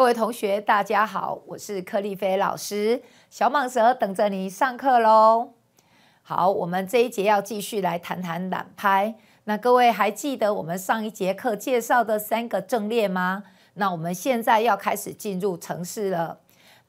各位同学，大家好，我是柯丽飞老师，小蟒蛇等着你上课喽。好，我们这一节要继续来谈谈懒拍。那各位还记得我们上一节课介绍的三个阵列吗？那我们现在要开始进入城市了。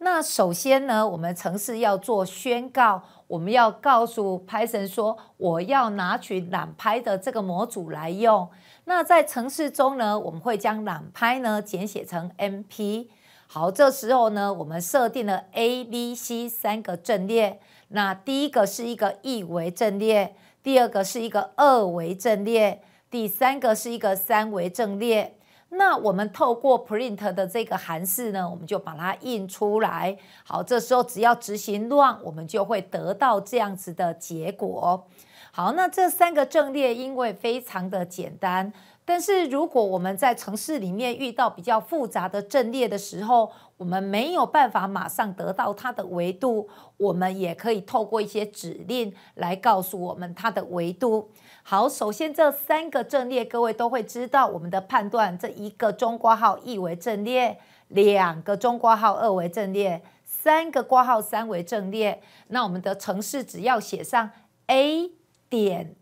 那首先呢，我们程式要做宣告，我们要告诉拍神说，我要拿取懒拍的这个模组来用。那在程式中呢，我们会将懒拍呢简写成 MP。好，这时候呢，我们设定了 A、B、C 三个阵列。那第一个是一个一维阵列，第二个是一个二维阵列，第三个是一个三维阵列。那我们透过 print 的这个函式呢，我们就把它印出来。好，这时候只要执行 run，我们就会得到这样子的结果。好，那这三个阵列因为非常的简单。但是如果我们在城市里面遇到比较复杂的阵列的时候，我们没有办法马上得到它的维度，我们也可以透过一些指令来告诉我们它的维度。好，首先这三个阵列，各位都会知道，我们的判断：这一个中括号一为阵列，两个中括号二为阵列，三个括号三为阵列。那我们的城市只要写上 a 点。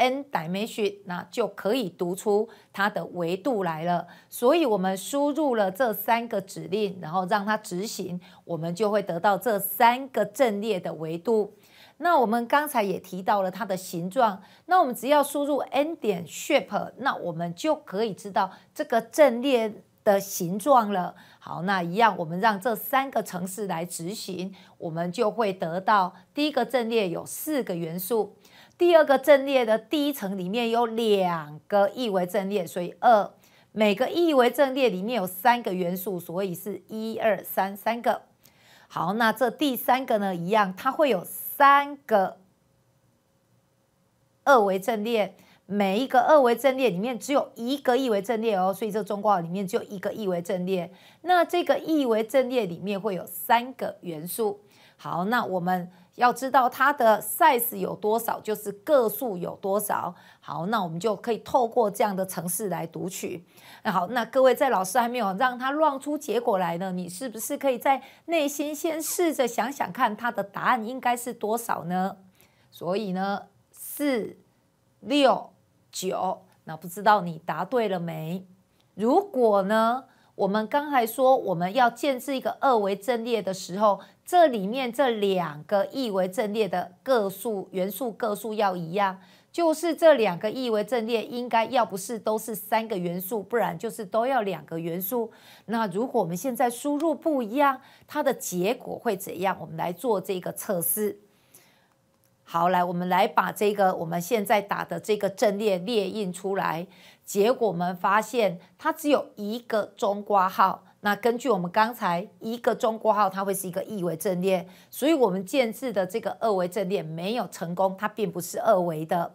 n dimension，那就可以读出它的维度来了。所以，我们输入了这三个指令，然后让它执行，我们就会得到这三个阵列的维度。那我们刚才也提到了它的形状，那我们只要输入 n 点 shape，那我们就可以知道这个阵列。的形状了，好，那一样，我们让这三个城市来执行，我们就会得到第一个阵列有四个元素，第二个阵列的第一层里面有两个一维阵列，所以二每个一维阵列里面有三个元素，所以是一二三三个，好，那这第三个呢，一样，它会有三个二维阵列。每一个二维阵列里面只有一个一维阵列哦，所以这中括号里面只有一个一维阵列。那这个一维阵列里面会有三个元素。好，那我们要知道它的 size 有多少，就是个数有多少。好，那我们就可以透过这样的程式来读取。那好，那各位在老师还没有让他乱出结果来呢，你是不是可以在内心先试着想想看，它的答案应该是多少呢？所以呢，四六。九，那不知道你答对了没？如果呢，我们刚才说我们要建置一个二维阵列的时候，这里面这两个一维阵列的个数元素个数要一样，就是这两个一维阵列应该要不是都是三个元素，不然就是都要两个元素。那如果我们现在输入不一样，它的结果会怎样？我们来做这个测试。好，来，我们来把这个我们现在打的这个阵列列印出来。结果我们发现它只有一个中括号。那根据我们刚才一个中括号，它会是一个一维阵列。所以，我们建置的这个二维阵列没有成功，它并不是二维的。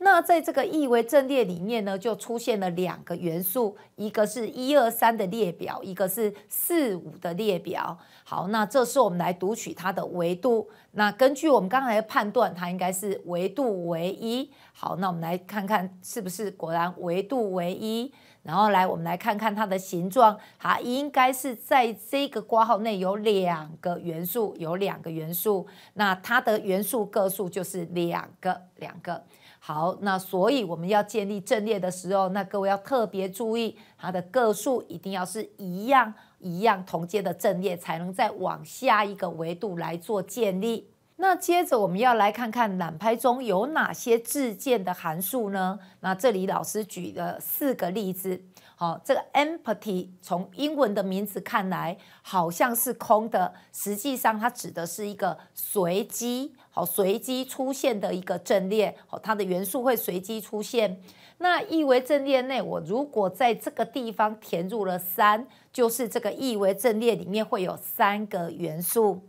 那在这个一维阵列里面呢，就出现了两个元素，一个是一二三的列表，一个是四五的列表。好，那这是我们来读取它的维度。那根据我们刚才的判断，它应该是维度为一。好，那我们来看看是不是果然维度为一。然后来，我们来看看它的形状，它应该是在这个括号内有两个元素，有两个元素。那它的元素个数就是两个，两个。好，那所以我们要建立阵列的时候，那各位要特别注意，它的个数一定要是一样一样同阶的阵列，才能再往下一个维度来做建立。那接着我们要来看看揽拍中有哪些自建的函数呢？那这里老师举了四个例子。好，这个 empty 从英文的名字看来好像是空的，实际上它指的是一个随机，好，随机出现的一个阵列，好，它的元素会随机出现。那意为阵列内，我如果在这个地方填入了三。就是这个一维阵列里面会有三个元素，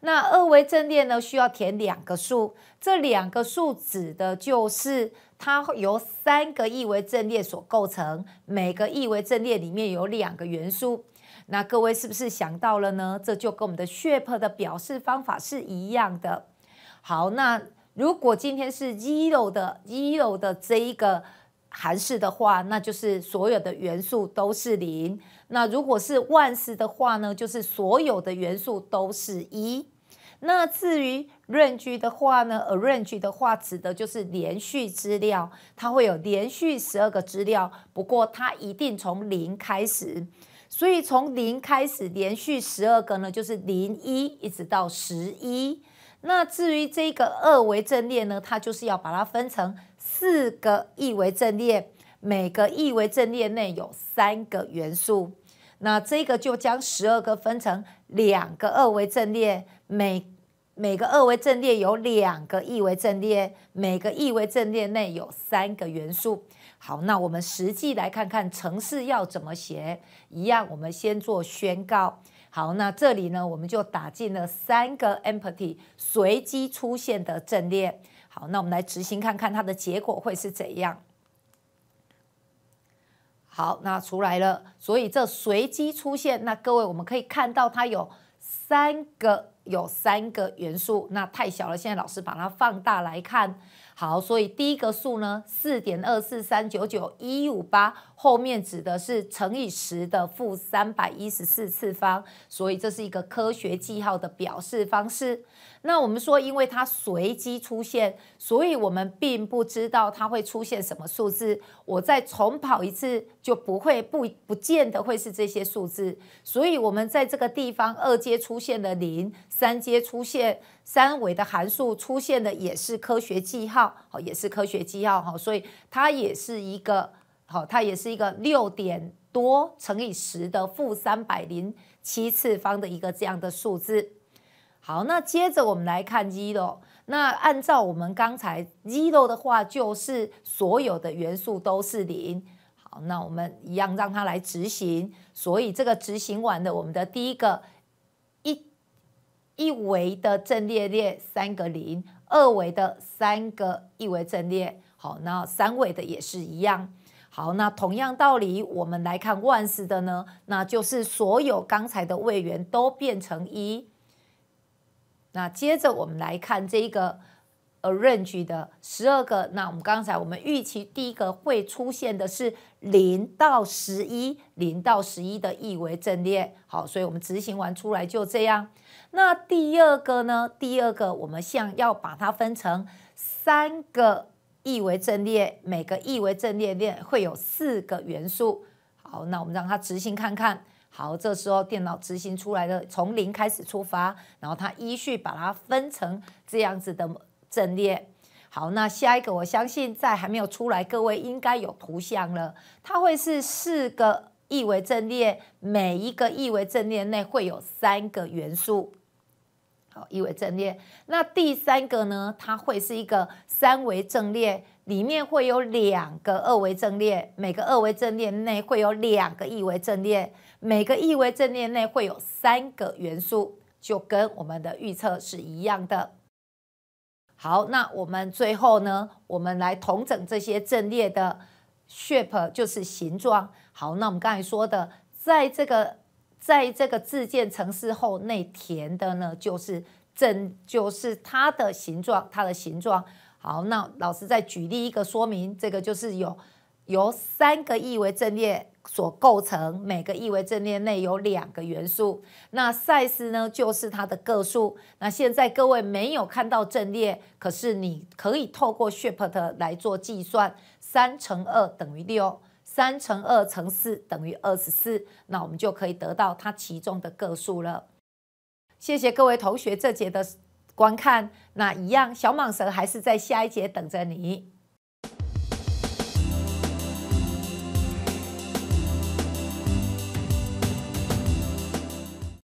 那二维阵列呢需要填两个数，这两个数指的就是它由三个一维阵列所构成，每个一维阵列里面有两个元素。那各位是不是想到了呢？这就跟我们的 shape 的表示方法是一样的。好，那如果今天是 zero 的 zero 的这一个。韩式的话，那就是所有的元素都是零；那如果是万式的话呢，就是所有的元素都是一。那至于 range 的话呢，arrange 的话指的就是连续资料，它会有连续十二个资料，不过它一定从零开始。所以从零开始连续十二个呢，就是零一一直到十一。那至于这个二维阵列呢，它就是要把它分成。四个一维阵列，每个一维阵列内有三个元素。那这个就将十二个分成两个二维阵列，每每个二维阵列有两个一维阵列，每个一维阵列内有三个元素。好，那我们实际来看看程式要怎么写。一样，我们先做宣告。好，那这里呢，我们就打进了三个 empty 随机出现的阵列。好，那我们来执行看看它的结果会是怎样。好，那出来了，所以这随机出现。那各位我们可以看到它有三个，有三个元素。那太小了，现在老师把它放大来看。好，所以第一个数呢，四点二四三九九一五八。后面指的是乘以十的负三百一十四次方，所以这是一个科学记号的表示方式。那我们说，因为它随机出现，所以我们并不知道它会出现什么数字。我再重跑一次，就不会不不见得会是这些数字。所以，我们在这个地方二阶出现的零，三阶出现三维的函数出现的也是科学记号，好，也是科学记号哈，所以它也是一个。好，它也是一个六点多乘以十的负三百零七次方的一个这样的数字。好，那接着我们来看 zero。那按照我们刚才 zero 的话，就是所有的元素都是零。好，那我们一样让它来执行。所以这个执行完的，我们的第一个一一维的正列列三个零，二维的三个一维正列。好，那三维的也是一样。好，那同样道理，我们来看 o n e 的呢，那就是所有刚才的位元都变成一。那接着我们来看这个 arrange 的十二个，那我们刚才我们预期第一个会出现的是零到十一，零到十一的意为阵列。好，所以我们执行完出来就这样。那第二个呢？第二个我们像要把它分成三个。一为阵列，每个一为阵列列会有四个元素。好，那我们让它执行看看。好，这时候电脑执行出来的，从零开始出发，然后它依序把它分成这样子的阵列。好，那下一个，我相信在还没有出来，各位应该有图像了。它会是四个一为阵列，每一个一为阵列内会有三个元素。一维阵列，那第三个呢？它会是一个三维阵列，里面会有两个二维阵列，每个二维阵列内会有两个一维阵列，每个一维阵列内会有三个元素，就跟我们的预测是一样的。好，那我们最后呢？我们来统整这些阵列的 shape，就是形状。好，那我们刚才说的，在这个。在这个自建城市后内填的呢，就是正，就是它的形状，它的形状。好，那老师再举例一个说明，这个就是有由三个 E 为阵列所构成，每个 E 为阵列内有两个元素。那 size 呢，就是它的个数。那现在各位没有看到阵列，可是你可以透过 shape 来做计算，三乘二等于六。三乘二乘四等于二十四，那我们就可以得到它其中的个数了。谢谢各位同学这节的观看，那一样小蟒蛇还是在下一节等着你。